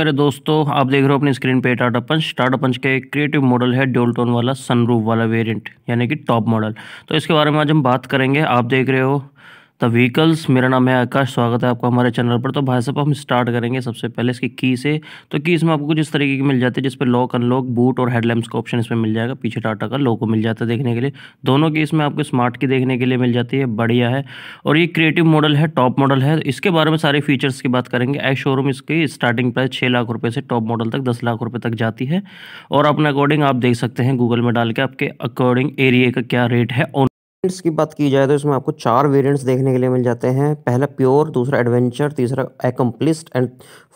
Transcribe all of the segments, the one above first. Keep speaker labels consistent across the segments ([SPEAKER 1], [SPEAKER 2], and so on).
[SPEAKER 1] मेरे दोस्तों आप देख रहे हो अपनी स्क्रीन पे टाटा पंच टाटा पंच का एक क्रिएटिव मॉडल है ड्यूल टोन वाला सनरूफ वाला वेरिएंट यानी कि टॉप मॉडल तो इसके बारे में आज हम बात करेंगे आप देख रहे हो द व्हीकल्स मेरा नाम है आकाश स्वागत है आपका हमारे चैनल पर तो भाई साहब हम स्टार्ट करेंगे सबसे पहले इसकी की से तो की इसमें आपको कुछ इस तरीके की मिल जाती है जिस पर लॉक अनलॉक बूट और हेडलैम्प्स का ऑप्शन इसमें मिल जाएगा पीछे टाटा का लोगो मिल जाता है देखने के लिए दोनों की इसमें आपको स्मार्ट की देखने के लिए मिल जाती है बढ़िया है और ये क्रिएटिव मॉडल है टॉप मॉडल है इसके बारे में सारे फीचर्स की बात करेंगे एस शोरूम इसकी स्टार्टिंग प्राइस छः लाख रुपये से टॉप मॉडल तक दस लाख रुपये तक जाती है और अपने अकॉर्डिंग आप देख सकते हैं गूगल में डाल के आपके अकॉर्डिंग एरिए का क्या रेट है वेरिएंट्स की बात की जाए तो इसमें आपको चार वेरिएंट्स देखने के लिए मिल जाते हैं पहला प्योर दूसरा एडवेंचर तीसरा accomplished and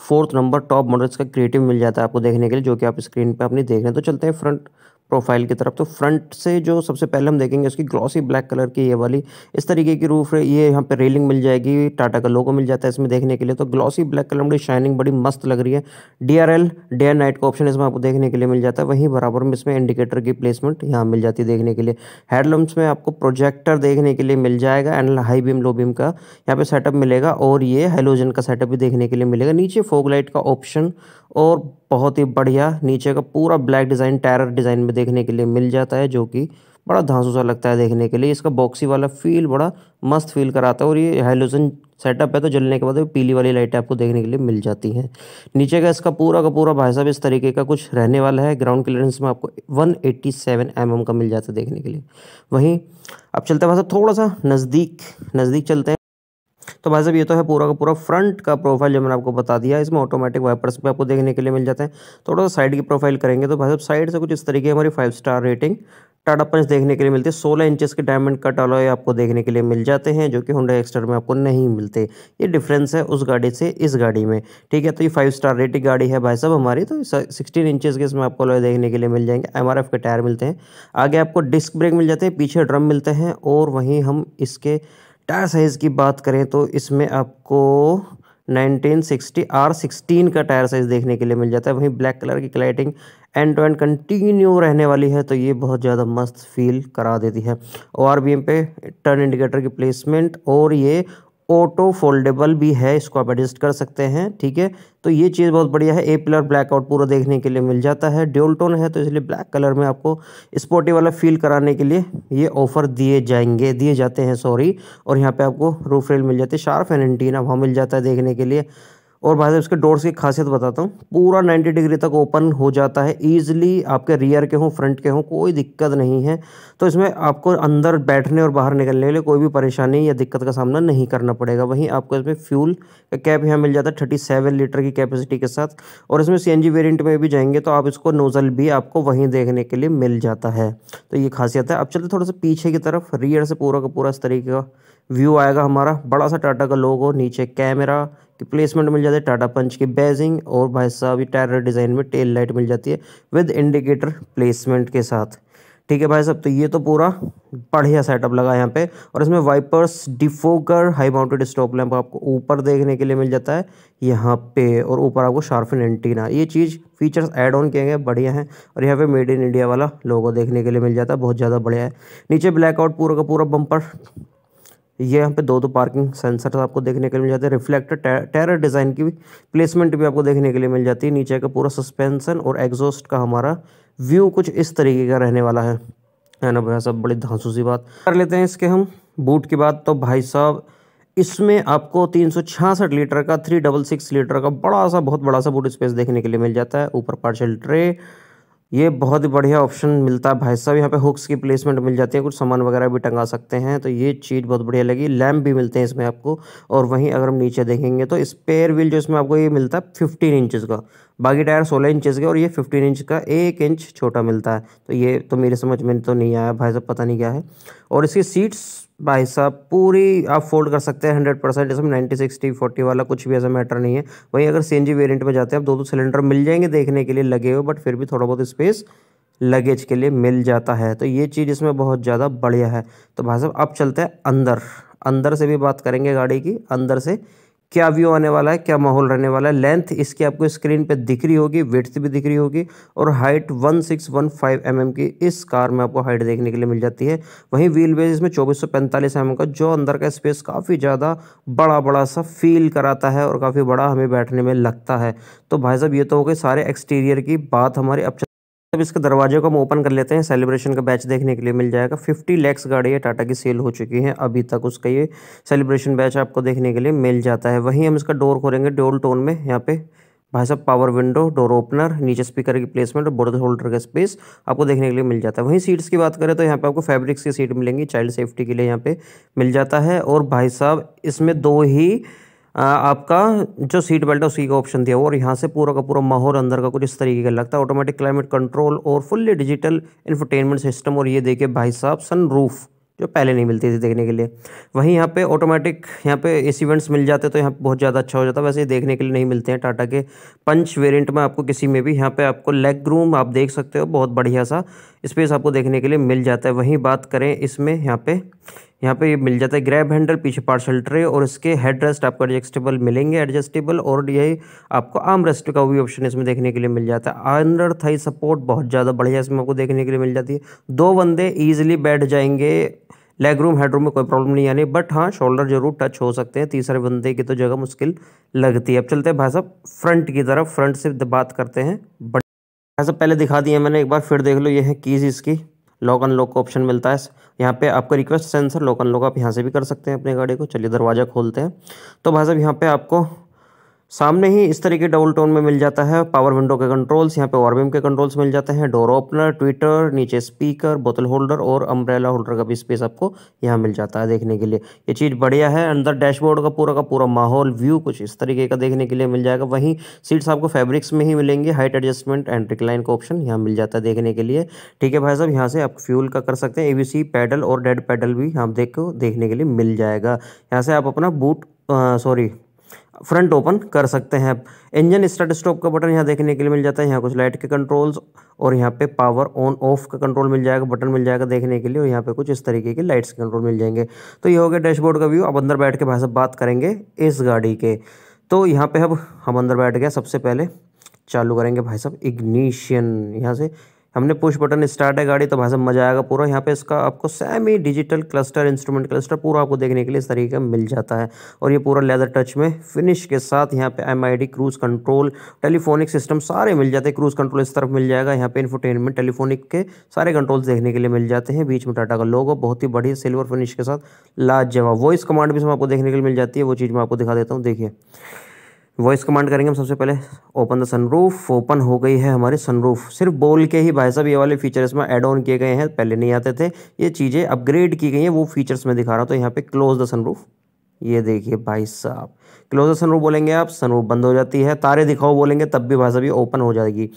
[SPEAKER 1] fourth number top models का क्रिएटिव मिल जाता है आपको देखने के लिए जो कि आप स्क्रीन पर अपनी देख रहे हैं तो चलते हैं फ्रंट प्रोफाइल की तरफ तो फ्रंट से जो सबसे पहले हम देखेंगे उसकी ग्लॉसी ब्लैक कलर की ये वाली इस तरीके की रूफ है ये यहाँ पे रेलिंग मिल जाएगी टाटा का लोगो मिल जाता है इसमें देखने के लिए तो ग्लॉसी ब्लैक कलर में शाइनिंग बड़ी मस्त लग रही है D R L day and night का ऑप्शन इसमें आपको देखने के लिए मिल जाता है वहीं बराबर में इसमें इंडिकेटर की प्लेसमेंट यहाँ मिल जाती है देखने के लिए हेडलम्स में आपको प्रोजेक्टर देखने के लिए मिल जाएगा and high beam low beam का यहाँ पे सेटअप मिलेगा और ये हेलोजन का सेटअप भी देखने के लिए मिलेगा नीचे फोकलाइट लाइट का ऑप्शन और बहुत ही बढ़िया नीचे का पूरा ब्लैक डिज़ाइन टायर डिज़ाइन में देखने के लिए मिल जाता है जो कि बड़ा धांसू सा लगता है देखने के लिए इसका बॉक्सी वाला फील बड़ा मस्त फील कराता है और ये हाइलोजन सेटअप है तो जलने के बाद पीली वाली लाइट आपको देखने के लिए मिल जाती है नीचे का इसका पूरा का पूरा भाई साहब इस तरीके का कुछ रहने वाला है ग्राउंड क्लियरेंस में आपको 187 सेवन mm का मिल जाता है देखने के लिए वहीं अब चलते हैं भाई साहब थोड़ा सा नज़दीक नज़दीक चलते तो भाई साहब ये तो है पूरा का पूरा फ्रंट का प्रोफाइल जो मैंने आपको बता दिया इसमें ऑटोमेटिक वाइपर्स भी आपको देखने के लिए मिल जाते हैं थोड़ा सा साइड की प्रोफाइल करेंगे तो भाई साहब साइड से कुछ इस तरीके हमारी five star rating Tata Punch देखने के लिए मिलती है सोलह इंचेस के डायमंड कट अलॉय आपको देखने के लिए मिल जाते हैं जो कि हुडा एक्सटर में आपको नहीं मिलते ये डिफरेंस है उस गाड़ी से इस गाड़ी में ठीक है तो ये फाइव स्टार रेटिंग गाड़ी है भाई साहब हमारी तो सिक्सटीन इंचेस के इसमें आपको अलॉय देखने के लिए मिल जाएंगे एम के टायर मिलते हैं आगे आपको डिस्क ब्रेक मिल जाते हैं पीछे ड्रम मिलते हैं और वहीं हम इसके टायर साइज़ की बात करें तो इसमें आपको 1960 आर सिक्सटीन का टायर साइज़ देखने के लिए मिल जाता है वहीं ब्लैक कलर की cladding end to end continue रहने वाली है तो ये बहुत ज़्यादा मस्त फील करा देती है और बी पे टर्न इंडिकेटर की प्लेसमेंट और ये ऑटो फोल्डेबल भी है इसको आप एडजस्ट कर सकते हैं ठीक है तो ये चीज़ बहुत बढ़िया है ए पिलर ब्लैकआउट पूरा देखने के लिए मिल जाता है ड्यूल है तो इसलिए ब्लैक कलर में आपको स्पोर्टी वाला फील कराने के लिए ये ऑफर दिए जाएंगे दिए जाते हैं सॉरी और यहाँ पे आपको रूफ रेल मिल जाती है शार्फ एन एंटीना वहाँ मिल जाता है देखने के लिए और भाई साहब इसके डोर्स की खासियत बताता हूँ पूरा 90 डिग्री तक ओपन हो जाता है ईजिली आपके रियर के हों फ्रंट के हों कोई दिक्कत नहीं है तो इसमें आपको अंदर बैठने और बाहर निकलने के लिए कोई भी परेशानी या दिक्कत का सामना नहीं करना पड़ेगा वहीं आपको इसमें फ्यूल का कैप यहाँ मिल जाता है थर्टी सेवन लीटर की कैपेसिटी के साथ और इसमें सी एन वेरियंट में भी जाएंगे तो आप इसको नोज़ल भी आपको वहीं देखने के लिए मिल जाता है तो ये खासियत है अब चलते थोड़ा सा पीछे की तरफ रियर से पूरा का पूरा इस तरीके का व्यू आएगा हमारा बड़ा सा टाटा का लोगो नीचे कैमरा कि प्लेसमेंट मिल जाती है टाटा पंच की बेजिंग और भाई साहब ये टायर डिज़ाइन में टेल लाइट मिल जाती है विद इंडिकेटर प्लेसमेंट के साथ ठीक है भाई साहब तो ये तो पूरा बढ़िया सेटअप लगा यहाँ पे और इसमें wipers defogger high mounted stop lamp आपको ऊपर देखने के लिए मिल जाता है यहाँ पे और ऊपर आपको शार्फिन एंटीना ये चीज़ फीचर्स ऐड ऑन किए गए बढ़िया हैं और यहाँ पे मेड इन इंडिया वाला लोगो देखने के लिए मिल जाता है बहुत ज़्यादा बढ़िया है नीचे ब्लैकआउट पूरा का पूरा बम्पर ये यहाँ पे दो दो पार्किंग सेंसर आपको देखने के लिए मिल जाते हैं रिफ्लेक्टर टेरर डिज़ाइन की भी प्लेसमेंट भी आपको देखने के लिए मिल जाती है नीचे का पूरा सस्पेंसन और एग्जॉस्ट का हमारा व्यू कुछ इस तरीके का रहने वाला है है ना भैया साहब बड़ी धांसू सी बात कर लेते हैं इसके हम बूट की बात तो भाई साहब इसमें आपको तीन लीटर का थ्री लीटर का बड़ा सा बहुत बड़ा सा बूट स्पेस देखने के लिए मिल जाता है ऊपर पार्शल ट्रे ये बहुत ही बढ़िया ऑप्शन मिलता है भाई साहब यहाँ पे हुक्स की प्लेसमेंट मिल जाती है कुछ सामान वगैरह भी टंगा सकते हैं तो ये चीज़ बहुत बढ़िया लगी लैम्प भी मिलते हैं इसमें आपको और वहीं अगर हम नीचे देखेंगे तो स्पेयर व्हील जो इसमें आपको ये मिलता है फिफ्टीन इंचज़ का बाकी टायर सोलह इंचज़ के और ये फिफ्टीन इंच का एक इंच छोटा मिलता है तो ये तो मेरे समझ में तो नहीं आया भाई साहब पता नहीं क्या है और इसकी सीट्स भाई साहब पूरी आप फोल्ड कर सकते हैं हंड्रेड परसेंट जैसे नाइन्टी सिक्सटी फोर्टी वाला कुछ भी ऐसा मैटर नहीं है वहीं अगर सी वेरियंट में जाते हैं आप दो दो सिलेंडर मिल जाएंगे देखने के लिए लगे हुए बट फिर भी थोड़ा बहुत स्पेस लगेज के लिए मिल जाता है तो ये चीज़ इसमें बहुत ज़्यादा बढ़िया है तो भाई साहब अब चलते हैं अंदर अंदर से भी बात करेंगे गाड़ी की अंदर से क्या व्यू आने वाला है क्या माहौल रहने वाला है लेंथ इसकी आपको स्क्रीन पे दिख रही होगी विड्थ भी दिख रही होगी और हाइट 1615 सिक्स mm की इस कार में आपको हाइट देखने के लिए मिल जाती है वहीं व्हील बेस इसमें 2445 सौ mm का जो अंदर का स्पेस काफ़ी ज़्यादा बड़ा बड़ा सा फील कराता है और काफ़ी बड़ा हमें बैठने में लगता है तो भाई साहब ये तो हो गए सारे एक्सटीरियर की बात हमारी अब अब इसके दरवाजे को हम ओपन कर लेते हैं सेलिब्रेशन का बैच देखने के लिए मिल जाएगा 50 लैक्स गाड़ी टाटा की सेल हो चुकी है अभी तक उसका ये सेलिब्रेशन बैच आपको देखने के लिए मिल जाता है वहीं हम इसका डोर खोलेंगे डोल टोन में यहाँ पे भाई साहब पावर विंडो डोर ओपनर नीचे स्पीकर की प्लेसमेंट और बोर्ड होल्डर का स्पेस आपको देखने के लिए मिल जाता है वहीं सीट्स की बात करें तो यहाँ पे आपको फैब्रिक्स की सीट मिलेंगी चाइल्ड सेफ्टी के लिए यहाँ पे मिल जाता है और भाई साहब इसमें दो ही आपका जो सीट बेल्ट है उसी का ऑप्शन दिया हुआ और यहाँ से पूरा का पूरा माहौल अंदर का कुछ इस तरीके का लगता है ऑटोमेटिक क्लाइमेट कंट्रोल और फुल्ली डिजिटल इन्फरटेनमेंट सिस्टम और ये देखिए भाई साहब सन रूफ़ जो पहले नहीं मिलती थी देखने के लिए वहीं यहाँ पे ऑटोमेटिक यहाँ पे ए इवेंट्स मिल जाते तो यहाँ बहुत ज़्यादा अच्छा हो जाता वैसे देखने के लिए नहीं मिलते हैं टाटा के पंच वेरिएंट में आपको किसी में भी यहाँ पे आपको लेग रूम आप देख सकते हो बहुत बढ़िया सा स्पेस आपको देखने के लिए मिल जाता है वहीं बात करें इसमें यहाँ पे यहाँ पे ये मिल जाता है ग्रैब हैंडल पीछे पार्सल ट्रे और इसके हेड रेस्ट आपको एडजस्टेबल मिलेंगे एडजस्टेबल और यही आपको आर्म रेस्ट का भी ऑप्शन इसमें देखने के लिए मिल जाता है अंडर थाई सपोर्ट बहुत ज़्यादा बढ़िया इसमें आपको देखने के लिए मिल जाती है दो बंदे ईजिली बैठ जाएंगे लेग रूम हेड रूम में कोई प्रॉब्लम नहीं आनी बट हाँ शोल्डर जरूर टच हो सकते हैं तीसरे बंदे की तो जगह मुश्किल लगती है अब चलते हैं भाई साहब फ्रंट की तरफ फ्रंट से बात करते हैं यहाँ सब पहले दिखा दिया मैंने एक बार फिर देख लो ये है कीज़ इसकी लॉक लॉक का ऑप्शन मिलता है यहाँ पे आपको रिक्वेस्ट सेंसर लॉक लॉक आप यहाँ से भी कर सकते हैं अपने गाड़ी को चलिए दरवाज़ा खोलते हैं तो भाई साहब यहाँ पे आपको सामने ही इस तरह के डबल टोन में मिल जाता है पावर विंडो के कंट्रोल्स यहाँ पे ऑरबिम के कंट्रोल्स मिल जाते हैं डोर ओपनर ट्विटर नीचे स्पीकर बोतल होल्डर और अम्ब्रेला होल्डर का भी स्पेस आपको यहाँ मिल जाता है देखने के लिए ये चीज़ बढ़िया है अंदर डैशबोर्ड का पूरा का पूरा माहौल व्यू कुछ इस तरीके का देखने के लिए मिल जाएगा वहीं सीट्स आपको फैब्रिक्स में ही मिलेंगे हाइट एडजस्टमेंट एंड रिक्लाइन का ऑप्शन यहाँ मिल जाता है देखने के लिए ठीक है भाई साहब यहाँ से आप फ्यूल का कर सकते हैं ए पैडल और डेड पैडल भी यहाँ देख देखने के लिए मिल जाएगा यहाँ से आप अपना बूट सॉरी फ्रंट ओपन कर सकते हैं इंजन स्टार्ट स्टॉप का बटन यहाँ देखने के लिए मिल जाता है यहाँ कुछ लाइट के कंट्रोल्स और यहाँ पे पावर ऑन ऑफ का कंट्रोल मिल जाएगा बटन मिल जाएगा देखने के लिए और यहाँ पे कुछ इस तरीके के लाइट्स के कंट्रोल मिल जाएंगे तो ये हो गया डैशबोर्ड का व्यू अब अंदर बैठ के भाई साहब बात करेंगे इस गाड़ी के तो यहाँ पर अब हम अंदर बैठ गए सबसे पहले चालू करेंगे भाई साहब इग्निशियन यहाँ से हमने पुश बटन स्टार्ट है गाड़ी तो भाई साहब मज़ा आएगा पूरा यहाँ पे इसका आपको semi digital cluster instrument cluster पूरा आपको देखने के लिए इस तरीके का मिल जाता है और ये पूरा लेदर टच में फिनिश के साथ यहाँ पे M I cruise control telephonic system सारे मिल जाते हैं क्रूज़ कंट्रोल इस तरफ मिल जाएगा यहाँ पे इन्फोटेनमेंट टेलीफोनिक के सारे कंट्रोल्स देखने के लिए मिल जाते हैं बीच में टाटा का लोगो बहुत ही बढ़िया सिल्वर फिनिश के साथ लाजवाब वॉइस कमांड भी इसमें आपको देखने के लिए मिल जाती है वो चीज़ मैं आपको दिखा देता हूँ देखिए वॉइस कमांड करेंगे हम सबसे पहले ओपन द सनरूफ ओपन हो गई है हमारी सनरूफ सिर्फ बोल के ही भाई साहब ये वाले फीचर इसमें ऐड ऑन किए गए हैं पहले नहीं आते थे ये चीज़ें अपग्रेड की गई हैं वो फीचर्स मैं दिखा रहा हूँ तो यहाँ पे क्लोज द सनरूफ ये देखिए भाई साहब क्लोजर सनरूफ बोलेंगे आप सनरूफ बंद हो जाती है तारे दिखाओ बोलेंगे तब भी भाई साहब ये ओपन हो जाएगी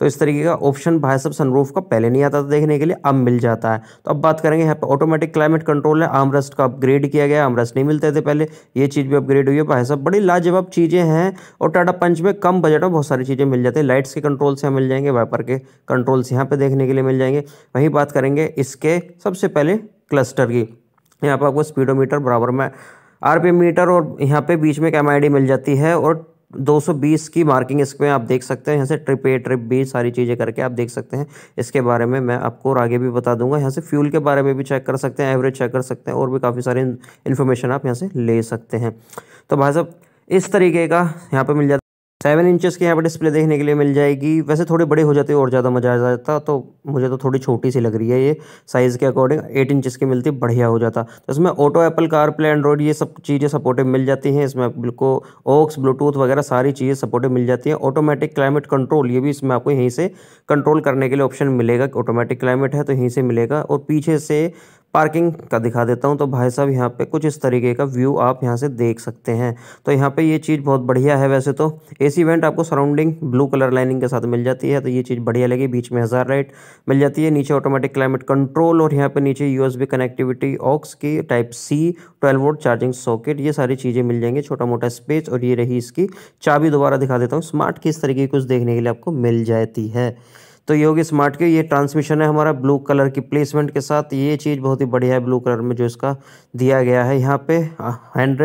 [SPEAKER 1] तो इस तरीके का ऑप्शन भाई साहब सनरूफ का पहले नहीं आता था देखने के लिए अब मिल जाता है तो अब बात करेंगे यहाँ पर ऑटोमेटिक क्लाइमेट कंट्रोल है आमरस्ट का अपग्रेड किया गया आमरस्ट नहीं मिलते थे पहले ये चीज़ भी अपग्रेड हुई है भाई साहब बड़ी लाजवाब चीज़ें हैं और टाटा पंच में कम बजट में बहुत सारी चीज़ें मिल जाती हैं लाइट्स के कंट्रोल से मिल जाएंगे वाइपर के कंट्रोल्स यहाँ पर देखने के लिए मिल जाएंगे वहीं बात करेंगे इसके सबसे पहले क्लस्टर की यहाँ पर आपको स्पीडोमीटर बराबर में आर मीटर और यहाँ पे बीच में एक एम मिल जाती है और 220 की मार्किंग इसमें आप देख सकते हैं यहाँ से ट्रिप ए ट्रिप बी सारी चीज़ें करके आप देख सकते हैं इसके बारे में मैं आपको और आगे भी बता दूंगा यहाँ से फ्यूल के बारे में भी चेक कर सकते हैं एवरेज चेक कर सकते हैं और भी काफ़ी सारी इन्फॉर्मेशन आप यहाँ से ले सकते हैं तो भाई साहब इस तरीके का यहाँ पर मिल जाता सेवन इंचेस की यहाँ पर डिस्प्ले देखने के लिए मिल जाएगी वैसे थोड़े बड़े हो जाते और ज़्यादा मज़ा आ जाता तो मुझे तो थोड़ी छोटी सी लग रही है ये साइज़ के अकॉर्डिंग एट इंचेस की मिलती बढ़िया हो जाता तो इसमें auto Apple CarPlay Android ये सब चीज़ें सपोर्टिव मिल जाती हैं इसमें बिल्कुल ओक्स ब्लूटूथ वगैरह सारी चीज़ें सपोर्टिव मिल जाती हैं ऑटोमेटिक क्लाइमेट कंट्रोल ये भी इसमें आपको यहीं से कंट्रोल करने के लिए ऑप्शन मिलेगा ऑटोमेटिक क्लाइमेट है तो यहीं से मिलेगा और पीछे से पार्किंग का दिखा देता हूँ तो भाई साहब यहाँ पे कुछ इस तरीके का व्यू आप यहाँ से देख सकते हैं तो यहाँ पे ये चीज़ बहुत बढ़िया है वैसे तो एसी वेंट आपको सराउंडिंग ब्लू कलर लाइनिंग के साथ मिल जाती है तो ये चीज़ बढ़िया लगी बीच में हज़ार लाइट मिल जाती है नीचे ऑटोमेटिक क्लाइमेट कंट्रोल और यहाँ पर नीचे यू कनेक्टिविटी ऑक्स की type C twelve volt charging socket ये सारी चीज़ें मिल जाएंगी छोटा मोटा स्पेस और ये रही इसकी चाबी दोबारा दिखा देता हूँ स्मार्ट की इस तरीके की कुछ देखने के लिए आपको मिल जाती है तो ये होगी स्मार्ट के ये ट्रांसमिशन है हमारा ब्लू कलर की प्लेसमेंट के साथ ये चीज़ बहुत ही बढ़िया है ब्लू कलर में जो इसका दिया गया है यहाँ पे हैंड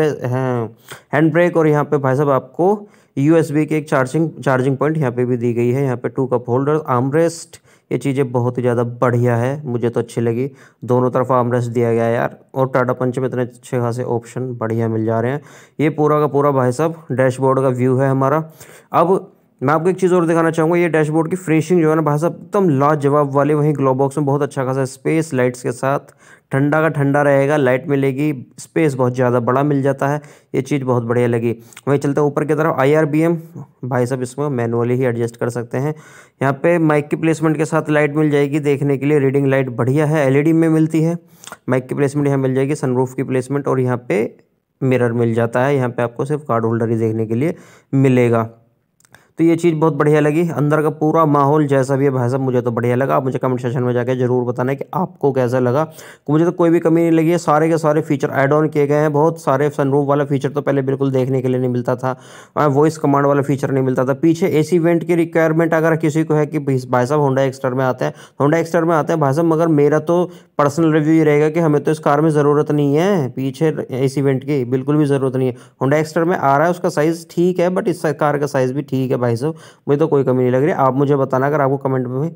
[SPEAKER 1] हैंड ब्रेक और यहाँ पे भाई साहब आपको यू के एक चार्जिंग चार्जिंग पॉइंट यहाँ पे भी दी गई है यहाँ पे टू कप होल्डर आर्मरेस्ट ये चीज़ें बहुत ही ज़्यादा बढ़िया है मुझे तो अच्छी लगी दोनों तरफ आमरस दिया गया यार और टाटा पंच में इतने अच्छे खासे ऑप्शन बढ़िया मिल जा रहे हैं ये पूरा का पूरा भाई साहब डैशबोर्ड का व्यू है हमारा अब मैं आपको एक चीज़ और दिखाना चाहूँगा ये डैशबोर्ड की फिनिशिंग जो है ना भाई साहब एकदम लाजवाब वाली वहीं ग्लो बॉक्स में बहुत अच्छा खासा स्पेस लाइट्स के साथ ठंडा का ठंडा रहेगा लाइट मिलेगी स्पेस बहुत ज़्यादा बड़ा मिल जाता है ये चीज़ बहुत बढ़िया लगी वहीं चलते ऊपर की तरफ आई आर बी एम भाई साहब इसमें मैनुअली ही एडजस्ट कर सकते हैं यहाँ पर माइक की प्लेसमेंट के साथ लाइट मिल जाएगी देखने के लिए रीडिंग लाइट बढ़िया है एल e में मिलती है माइक की प्लेसमेंट यहाँ मिल जाएगी सनरूफ की प्लेसमेंट और यहाँ पर मिरर मिल जाता है यहाँ पे आपको सिर्फ कार्ड होल्डर ही देखने के लिए मिलेगा तो ये चीज़ बहुत बढ़िया लगी अंदर का पूरा माहौल जैसा भी है भाई साहब मुझे तो बढ़िया लगा आप मुझे कमेंट सेशन में जाकर जरूर बताना कि आपको कैसा लगा मुझे तो कोई भी कमी नहीं लगी है सारे के सारे फीचर ऐड ऑन किए गए हैं बहुत सारे सनरूफ वाला फीचर तो पहले बिल्कुल देखने के लिए नहीं मिलता था वॉइस कमांड वाला फीचर नहीं मिलता था पीछे ए सी वेंट की रिक्वायरमेंट अगर किसी को है कि भाई साहब होंडा एक्सटर में आते हैं होंडा एक्सटर में आते हैं भाई साहब मगर मेरा तो पर्सनल रिव्यू ये रहेगा कि हमें तो इस कार में ज़रूरत नहीं है पीछे इस इवेंट की बिल्कुल भी ज़रूरत नहीं है होंडा एक्सटर में आ रहा है उसका साइज़ ठीक है बट इस कार का साइज़ भी ठीक है भाई साहब मुझे तो कोई कमी नहीं लग रही आप मुझे बताना अगर आपको कमेंट में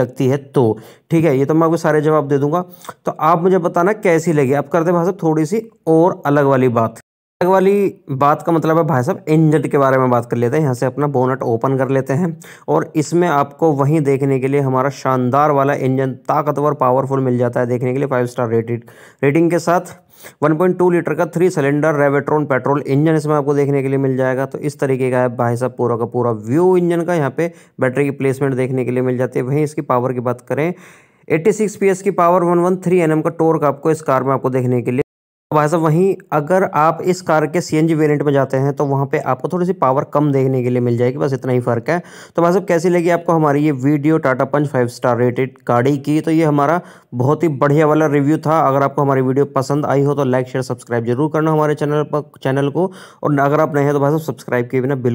[SPEAKER 1] लगती है तो ठीक है ये तो मैं आपको सारे जवाब दे दूंगा तो आप मुझे बताना कैसी लगी अब करते भाई साहब थोड़ी सी और अलग वाली बात अलग वाली बात का मतलब है भाई साहब इंजन के बारे में बात कर लेते हैं यहाँ से अपना बोनट ओपन कर लेते हैं और इसमें आपको वहीं देखने के लिए हमारा शानदार वाला इंजन ताकतवर पावरफुल मिल जाता है देखने के लिए फाइव स्टार रेटेड रेटिंग के साथ 1.2 लीटर का three cylinder Revotron petrol engine इसमें आपको देखने के लिए मिल जाएगा तो इस तरीके का है भाई साहब पूरा का पूरा व्यू इंजन का यहाँ पे बैटरी की प्लेसमेंट देखने के लिए मिल जाती है वहीं इसकी पावर की बात करें 86 सिक्स की पावर 113 वन का टोर्क आपको इस कार में आपको देखने के लिए भाई साहब वहीं अगर आप इस कार के सी एन जी वेरियंट में जाते हैं तो वहाँ पे आपको थोड़ी सी पावर कम देखने के लिए मिल जाएगी बस इतना ही फ़र्क है तो भाई साहब कैसी लगी आपको हमारी ये video Tata Punch five star rated गाड़ी की तो ये हमारा बहुत ही बढ़िया वाला रिव्यू था अगर आपको हमारी वीडियो पसंद आई हो तो लाइक शेयर सब्सक्राइब जरूर करना हमारे चैनल पर चैनल को और अगर आप नए हैं तो भाई साहब सब्सक्राइब किए बिना बिल्कुल